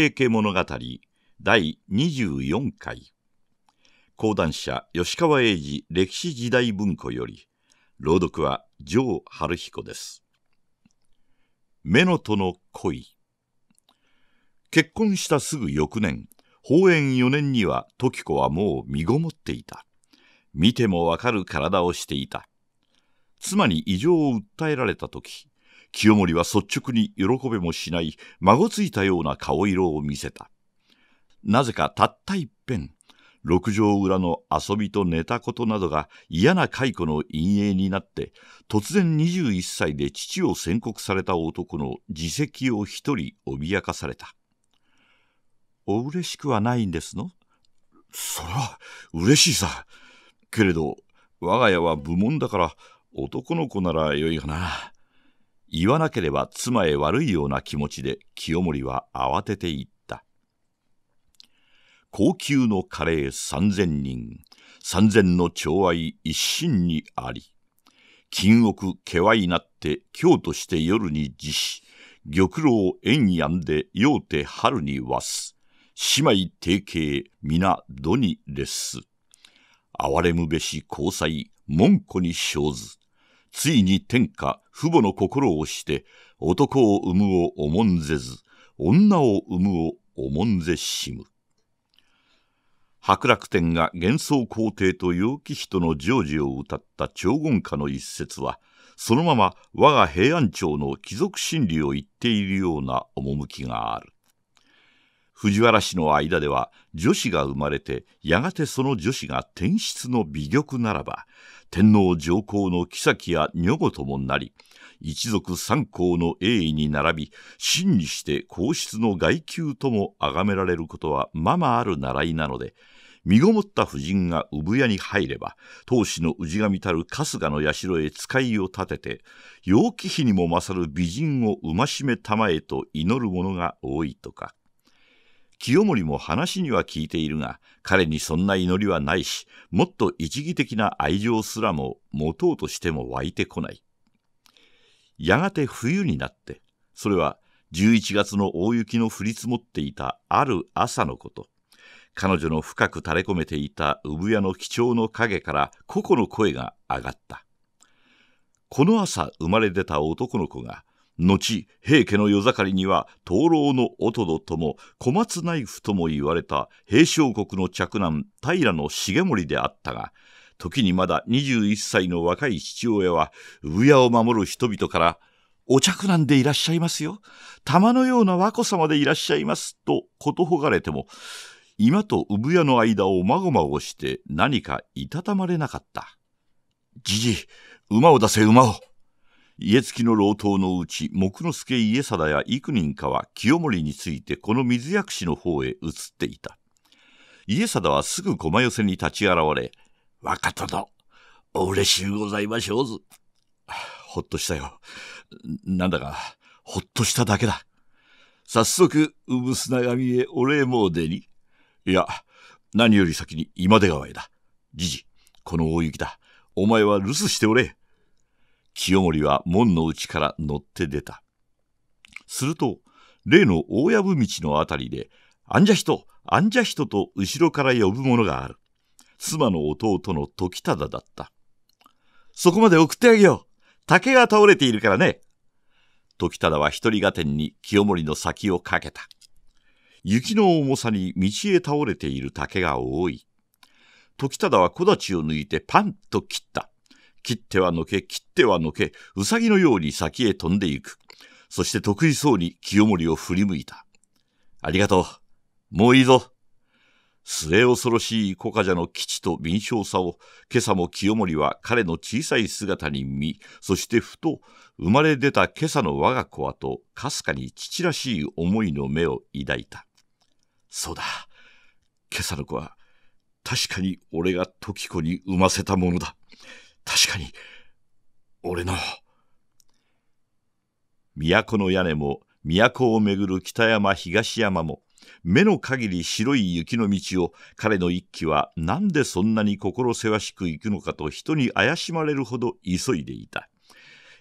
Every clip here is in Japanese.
平家物語第24回講談社吉川英治歴史時代文庫より朗読は城春彦です目のとの恋結婚したすぐ翌年宝円4年には時子はもう身ごもっていた見てもわかる体をしていた妻に異常を訴えられた時清盛は率直に喜べもしない、孫ついたような顔色を見せた。なぜかたった一遍、六条裏の遊びと寝たことなどが嫌な蚕の陰影になって、突然21歳で父を宣告された男の自責を一人脅かされた。お嬉しくはないんですのそれは嬉しいさ。けれど、我が家は部門だから男の子ならよいがな。言わなければ妻へ悪いような気持ちで清盛は慌てていった。高級のカレー三千人、三千の寵愛一心にあり、金屋けわいなって京として夜に辞し、玉縁やんでうて春にわす、姉妹提携皆土に列す。哀れむべし交際、門戸に生ず。ついに天下、父母の心をして、男を産むを重んぜず、女を産むを重んぜしむ。白楽天が幻想皇帝と楊貴人の成就を歌った長言歌の一節は、そのまま我が平安朝の貴族心理を言っているような趣がある。藤原氏の間では女子が生まれてやがてその女子が天室の美玉ならば天皇上皇の妃や女子ともなり一族三皇の栄意に並び真にして皇室の外宮とも崇められることはままある習いなので身ごもった夫人が産屋に入れば当主の氏神たる春日の社へ使いを立てて楊貴妃にも勝る美人を馬しめたまえと祈る者が多いとか。清盛も話には聞いているが、彼にそんな祈りはないし、もっと一義的な愛情すらも持とうとしても湧いてこない。やがて冬になって、それは11月の大雪の降り積もっていたある朝のこと。彼女の深く垂れ込めていた産屋の貴重の影から個々の声が上がった。この朝生まれ出た男の子が後、平家の夜盛りには、灯籠の音戸とも、小松ナイフとも言われた、平将国の嫡男、平の重盛であったが、時にまだ21歳の若い父親は、うやを守る人々から、お嫡男でいらっしゃいますよ。玉のような和子様でいらっしゃいます。と、ことほがれても、今と産屋の間をまごまごして何かいたたまれなかった。じじ、馬を出せ馬を。家付きの老頭のうち、木之助家貞や幾人かは清盛についてこの水薬師の方へ移っていた。家貞はすぐ駒寄せに立ち現れ、若殿、お嬉しゅうございましょうず。ほっとしたよ。なんだか、ほっとしただけだ。早速、うぶすながみへお礼も出に。いや、何より先に今出川へだ。じじ、この大雪だ。お前は留守しておれ。清盛は門の内から乗って出た。すると、例の大藪道のあたりで、あんじゃ人、あんじゃ人と後ろから呼ぶ者がある。妻の弟の時忠だった。そこまで送ってあげよう。竹が倒れているからね。時忠は一人がてんに清盛の先をかけた。雪の重さに道へ倒れている竹が多い。時忠は小立を抜いてパンと切った。切ってはのけ、切ってはのけ、うさぎのように先へ飛んでいく。そして得意そうに清盛を振り向いた。ありがとう。もういいぞ。末恐ろしい小家者の基地と敏捷さを、今朝も清盛は彼の小さい姿に見、そしてふと、生まれ出た今朝の我が子はと、かすかに父らしい思いの目を抱いた。そうだ。今朝の子は、確かに俺が時子に産ませたものだ。確かに、俺の。都の屋根も、都をめぐる北山東山も、目の限り白い雪の道を彼の一揆は何でそんなに心せわしく行くのかと人に怪しまれるほど急いでいた。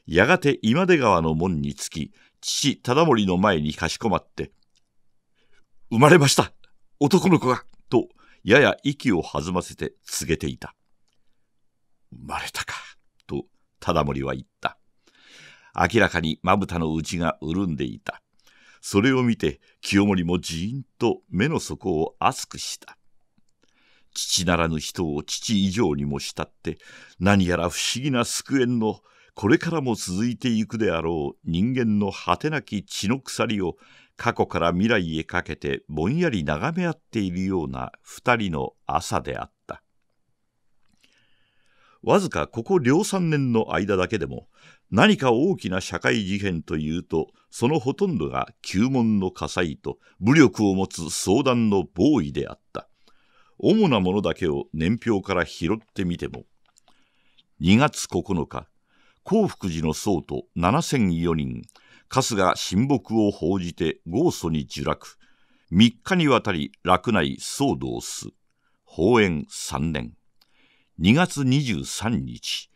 やがて今出川の門に着き、父忠盛の前にかしこまって、生まれました男の子がとやや息を弾ませて告げていた。まれたか、と忠盛は言った。明らかにまぶたの内が潤んでいた。それを見て清盛もじーんと目の底を熱くした。父ならぬ人を父以上にも慕って、何やら不思議な救援のこれからも続いていくであろう人間の果てなき血の鎖を過去から未来へかけてぼんやり眺め合っているような二人の朝であった。わずかここ両三年の間だけでも、何か大きな社会事変というと、そのほとんどが旧門の火災と武力を持つ相談の防衛であった。主なものだけを年表から拾ってみても、2月9日、興福寺の僧と7004人、春日親睦を報じて豪訴に受落、3日にわたり落内騒動す、法園3年。2月23日、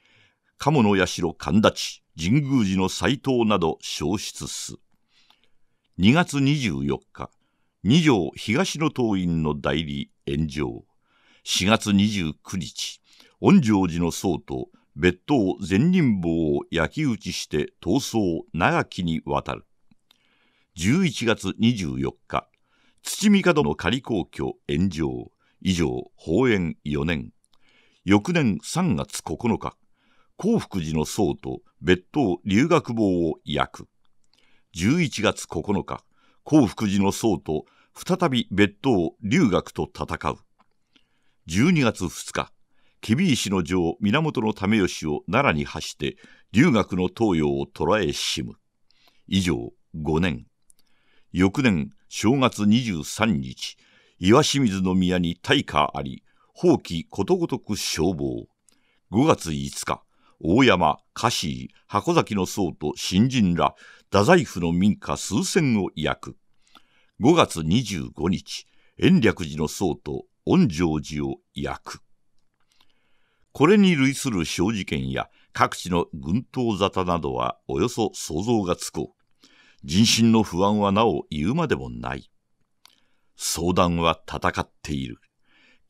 鴨の社神立神宮寺の斎藤など消失す。2月24日、二条東の党員の代理炎上。4月29日、恩城寺の僧と別当善人坊を焼き討ちして逃走長きにわたる。11月24日、土帝の仮皇居炎上。以上、法縁4年。翌年3月9日、興福寺の僧と別当留学坊を焼く。11月9日、興福寺の僧と再び別当留学と戦う。12月2日、厳石の城源為義を奈良に発して、留学の東洋を捕らえしむ。以上、5年。翌年、正月23日、岩清水の宮に大火あり、放棄ことごとく消防。5月5日、大山、菓子、箱崎の僧と新人ら、太宰府の民家数千を焼く。5月25日、延暦寺の僧と恩城寺を焼く。これに類する小事件や各地の軍刀沙汰などはおよそ想像がつこう。人心の不安はなお言うまでもない。相談は戦っている。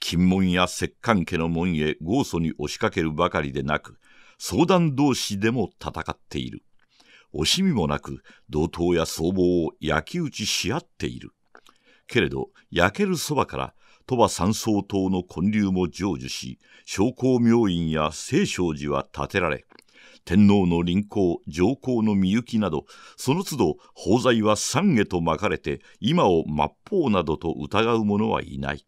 金門や摂関家の門へ豪祖に押しかけるばかりでなく、相談同士でも戦っている。惜しみもなく、同等や相棒を焼き打ちし合っている。けれど、焼けるそばから、鳥羽三相島の建立も成就し、商工明院や清少寺は建てられ、天皇の臨行、上皇の御行きなど、その都度、宝財は三下とまかれて、今を末法などと疑う者はいない。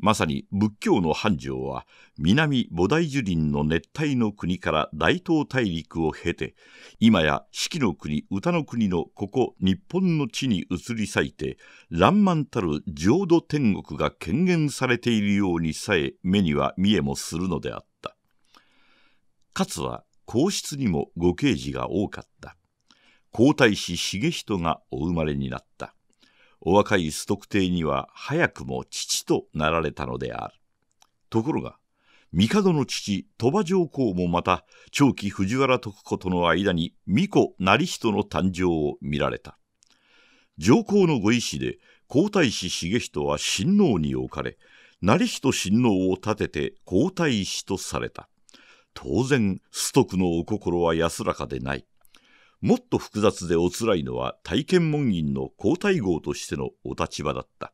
まさに仏教の繁盛は南菩提樹林の熱帯の国から大東大陸を経て今や四季の国歌の国のここ日本の地に移り咲いて爛漫たる浄土天国が権限されているようにさえ目には見えもするのであった勝は皇室にもご刑事が多かった皇太子重人がお生まれになったお若い崇徳帝には早くも父となられたのである。ところが、帝の父、鳥羽上皇もまた、長期藤原徳子との間に、巫女成人の誕生を見られた。上皇のご意志で、皇太子重人は親王に置かれ、成人親王を立てて皇太子とされた。当然、崇徳のお心は安らかでない。もっと複雑でおつらいのは体験門院の皇太后としてのお立場だった。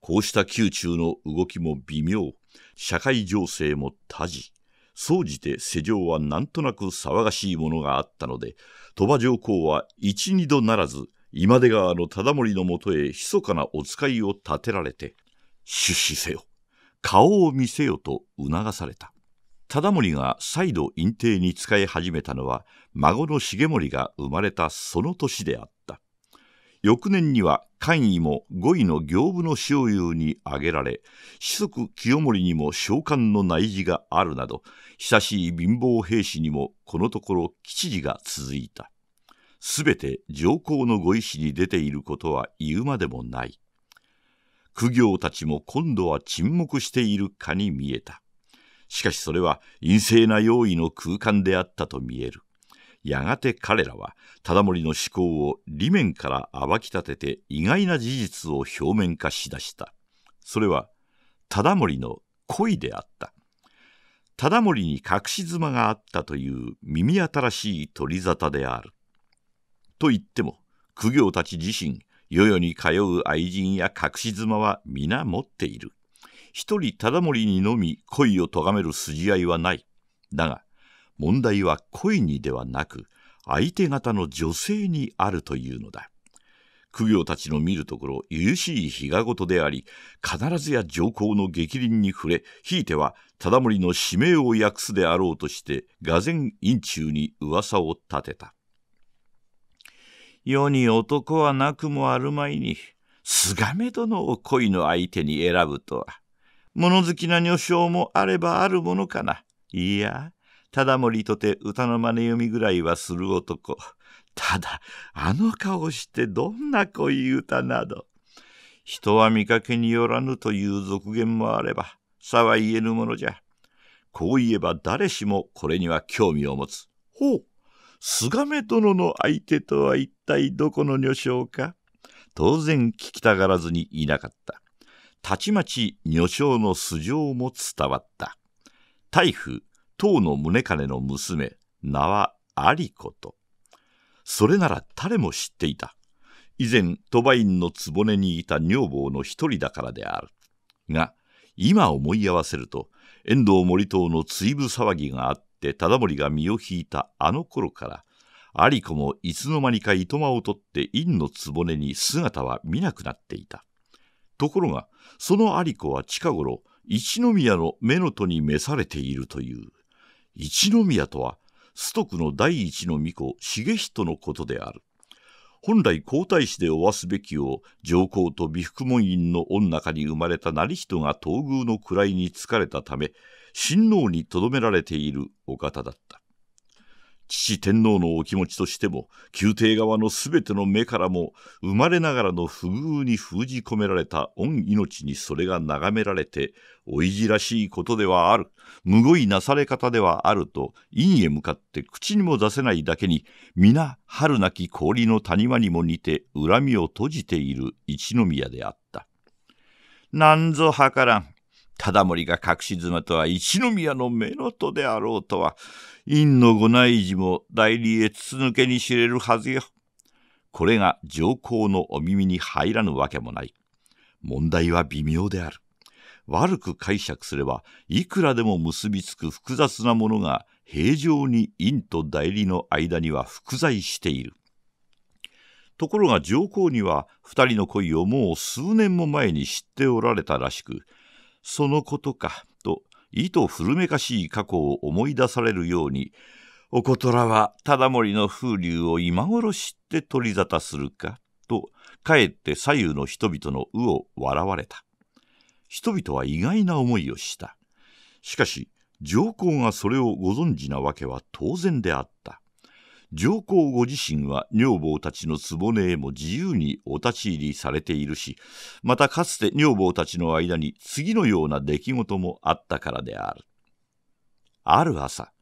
こうした宮中の動きも微妙、社会情勢も多事、総じて世情はなんとなく騒がしいものがあったので、鳥羽上皇は一二度ならず、今出川の忠盛のもとへ密かなお使いを立てられて、出資せよ、顔を見せよと促された。忠盛が再度隠蔽に仕え始めたのは孫の重盛が生まれたその年であった翌年には官位も五位の行部の所遊に挙げられ子息清盛にも召喚の内示があるなど久しい貧乏兵士にもこのところ吉次が続いたすべて上皇のご意志に出ていることは言うまでもない苦行たちも今度は沈黙しているかに見えたしかしそれは陰性な用意の空間であったと見える。やがて彼らは忠盛の思考を理面から暴き立てて意外な事実を表面化しだした。それは忠盛の恋であった。忠盛に隠し妻があったという耳新しい取り沙汰である。と言っても、苦行たち自身、世々に通う愛人や隠し妻は皆持っている。一人忠盛にのみ恋を咎める筋合いはない。だが、問題は恋にではなく、相手方の女性にあるというのだ。苦行たちの見るところ、ゆゆしい日がごとであり、必ずや上皇の逆鱗に触れ、ひいては忠盛の使命を訳すであろうとして、俄然院中に噂を立てた。世に男はなくもあるまいに、すがめ殿を恋の相手に選ぶとは、物好きな女性もあればあるものかな。いや、ただ森とて歌の真似読みぐらいはする男。ただ、あの顔してどんな恋歌など。人は見かけによらぬという俗言もあれば、さは言えぬものじゃ。こう言えば誰しもこれには興味を持つ。ほう、菅目殿の相手とは一体どこの女性か。当然聞きたがらずにいなかった。たちまち女性の素性も伝わった。大夫、当の宗兼の娘、名は有子と。それなら誰も知っていた。以前、鳥羽院の局にいた女房の一人だからである。が、今思い合わせると、遠藤森党の追部騒ぎがあって忠盛が身を引いたあの頃から有子もいつの間にかいとまを取って院の局に姿は見なくなっていたところが、その有子は近頃、一宮の目の戸に召されているという。一宮とは、ト徳の第一の御子、重人のことである。本来皇太子でおわすべきを上皇と美福門院の御中に生まれた成人が東宮の位に就かれたため親王にとどめられているお方だった父天皇のお気持ちとしても、宮廷側のすべての目からも、生まれながらの不遇に封じ込められた恩命にそれが眺められて、おいじらしいことではある、むごいなされ方ではあると、院へ向かって口にも出せないだけに、皆、春なき氷の谷間にも似て、恨みを閉じている一宮であった。なんぞ計らん。忠盛が隠し妻とは一宮の目のであろうとは、院の御内事も代理へ筒抜けに知れるはずよ。これが上皇のお耳に入らぬわけもない。問題は微妙である。悪く解釈すれば、いくらでも結びつく複雑なものが平常に院と代理の間には複在している。ところが上皇には二人の恋をもう数年も前に知っておられたらしくそのことかと意図古めかしい過去を思い出されるようにおことらは忠盛の風流を今頃知って取り沙汰するかとかえって左右の人々のうを笑われた人々は意外な思いをしたしかし上皇がそれをご存知なわけは当然であった上皇ご自身は女房たちの局へも自由にお立ち入りされているしまたかつて女房たちの間に次のような出来事もあったからであるある朝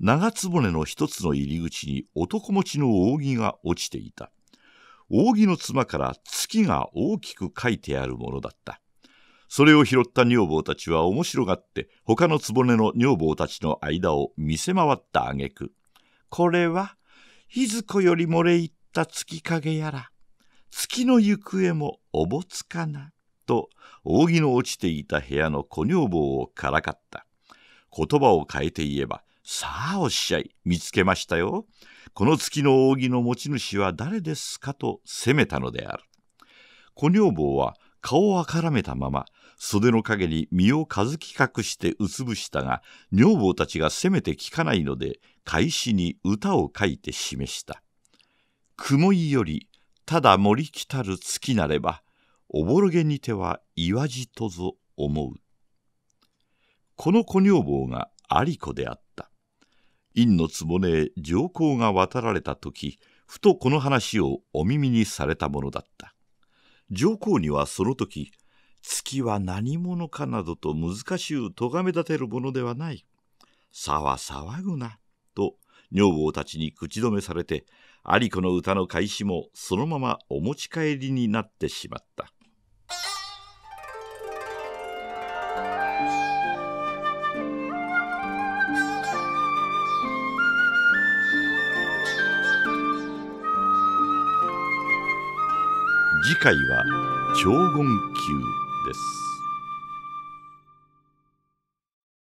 長局の一つの入り口に男持ちの扇が落ちていた扇の妻から月が大きく書いてあるものだったそれを拾った女房たちは面白がって他の局の女房たちの間を見せ回った挙句これは、ず子より漏れ入った月影やら、月の行方もおぼつかな、と、扇の落ちていた部屋の小女房をからかった。言葉を変えて言えば、さあおっしゃい、見つけましたよ。この月の扇の持ち主は誰ですかと責めたのである。小女房は顔をあからめたまま、袖の陰に身を数き隠してうつぶしたが、女房たちがせめて聞かないので、開始に歌を書いて示した。雲いより、ただ森来たる月なれば、おぼろげにては岩地とぞ思う。この子女房が有子であった。院の局へ上皇が渡られた時、ふとこの話をお耳にされたものだった。上皇にはその時、月は何者かなどと難しゅう咎め立てるものではない。さは騒ぐな。と女房たちに口止めされて有子の歌の開始もそのままお持ち帰りになってしまった。次回は「超言級」。です。